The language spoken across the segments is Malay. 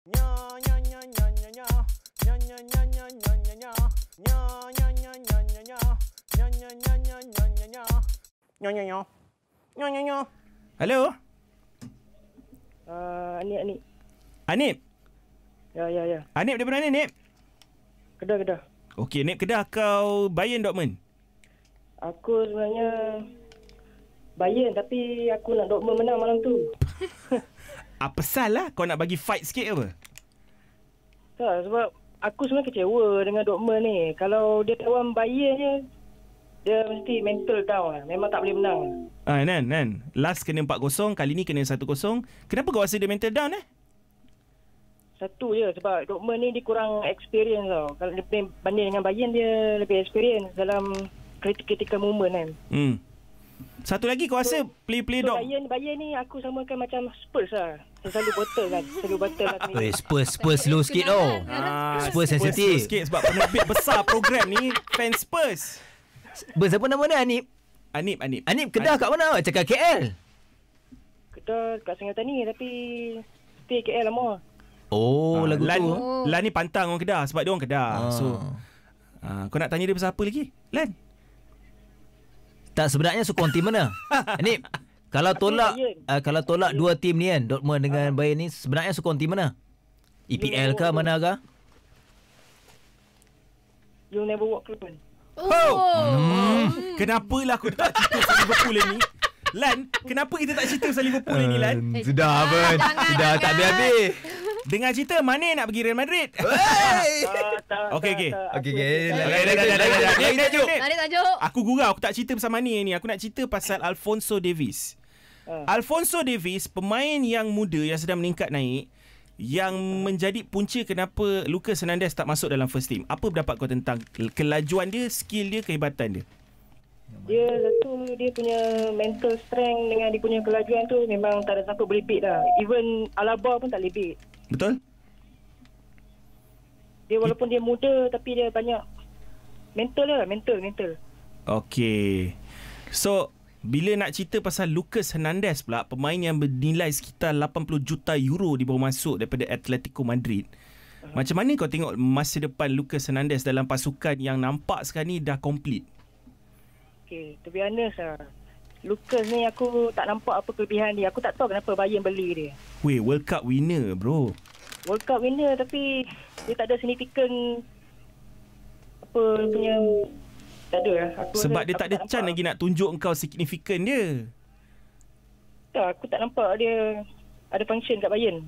Hello. Ah, uh, ni ni. Anip. Ya, ya, ya. Anip di mana ni, Nip? Kedah, Kedah. Okey, Nip Kedah kau Bayern Dortmund. Aku sebenarnya Bayern tapi aku nak Dortmund menang malam tu. apa ah, salah kau nak bagi fight sikit apa? Tak, sebab aku sebenarnya kecewa dengan Dortmund ni. Kalau dia kawan Bayern je, dia mesti mental down lah. Memang tak boleh menang. Lah. Ah, uh, Nen, Nen. Last kena 4-0, kali ni kena 1-0. Kenapa kau rasa dia mental down eh? Satu je, sebab Dortmund ni dia kurang experience tau. Kalau dia banding dengan Bayern, dia lebih experience dalam critical moment kan. Hmm. Satu lagi kau rasa play play so dog. Bayern Bayern ni aku samakan macam Spurs lah. Selalu botol kan, lah, selalu botol lah. Weh, Spurs Spurs slow sikit tau. Oh. Ah, Spurs sensitif. Spurs sikit sebab penerbit besar program ni Fans Spurs. Spurs apa nama ni Anip? Anip, Anip. Anip Kedah Anip. kat mana? Cakap KL. Kedah kat Sungai Tani tapi stay KL lama. Oh, ah, lagu Lan, tu. Oh. Lan ni pantang orang Kedah sebab dia orang Kedah. Ah. So, ah, kau nak tanya dia pasal apa lagi? Lan. Tak sebenarnya sokong tim mana? Ini kalau tolak uh, kalau tolak dua tim ni kan Dortmund dengan ah. Bayern ni sebenarnya sokong tim mana? EPL ke mana ke? You never walk alone. Oh. Hmm. lah aku tak cerita pasal Liverpool ni? Lan, kenapa kita tak cerita pasal Liverpool ni Lan? Hmm, eh, sudah Ben. Sudah tak habis-habis. Dengar cerita mana nak pergi Real Madrid? Hey. Ah tak okey okey okey okey okey dah dah dah dah dah tajuk aku gurau aku tak cerita pasal mani ni aku nak cerita pasal Alfonso Davis ah. Alfonso Davis pemain yang muda yang sedang meningkat naik yang menjadi punca kenapa Lucas Hernandez tak masuk dalam first team. Apa pendapat kau tentang kelajuan dia, skill dia, kehebatan dia? Dia satu dia punya mental strength dengan dia punya kelajuan tu memang tak ada siapa boleh beat lah. Even Alaba pun tak boleh beat. Betul? Dia walaupun dia muda tapi dia banyak mental lah, mental, mental. Okay. So, bila nak cerita pasal Lucas Hernandez pula, pemain yang bernilai sekitar 80 juta euro di bawah masuk daripada Atletico Madrid. Uh-huh. Macam mana kau tengok masa depan Lucas Hernandez dalam pasukan yang nampak sekarang ni dah complete? Okay, to be honest lah. Lucas ni aku tak nampak apa kelebihan dia. Aku tak tahu kenapa Bayern beli dia. Weh, World Cup winner bro. World Cup winner tapi dia tak ada signifikan apa punya tak ada lah. aku sebab dia tak ada chance lagi nak tunjuk kau signifikan dia tak aku tak nampak dia ada function kat Bayern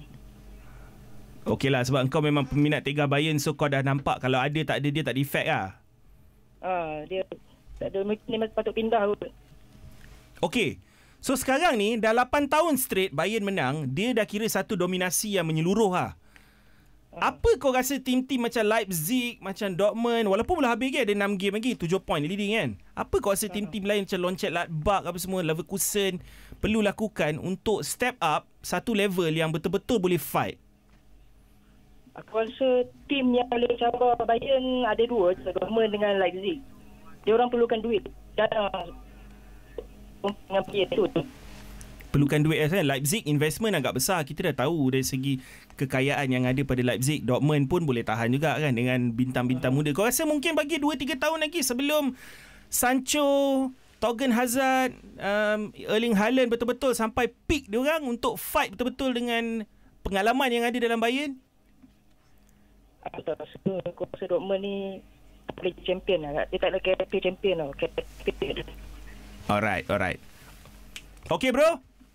Okey lah sebab kau memang peminat Tega Bayern so kau dah nampak kalau ada tak ada dia tak defect lah. Ah dia tak ada mungkin memang patut pindah kot. Okey. So sekarang ni dah 8 tahun straight Bayern menang, dia dah kira satu dominasi yang menyeluruh lah. Ah. Apa kau rasa tim-tim macam Leipzig, macam Dortmund, walaupun belum habis kan, ada 6 game lagi, 7 point leading kan? Apa kau rasa tim-tim lain macam Loncet, Ladbach, apa semua, Leverkusen, perlu lakukan untuk step up satu level yang betul-betul boleh fight? Aku rasa tim yang paling cabar Bayern ada dua, Dortmund dengan Leipzig. Dia orang perlukan duit. Dan dengan itu, perlukan duit kan Leipzig investment agak besar kita dah tahu dari segi kekayaan yang ada pada Leipzig Dortmund pun boleh tahan juga kan dengan bintang-bintang muda kau rasa mungkin bagi 2 3 tahun lagi sebelum Sancho Togen Hazard um, Erling Haaland betul-betul sampai peak dia untuk fight betul-betul dengan pengalaman yang ada dalam Bayern aku tak rasa aku rasa Dortmund ni tak boleh champion lah dia tak boleh champion tau alright alright Okay bro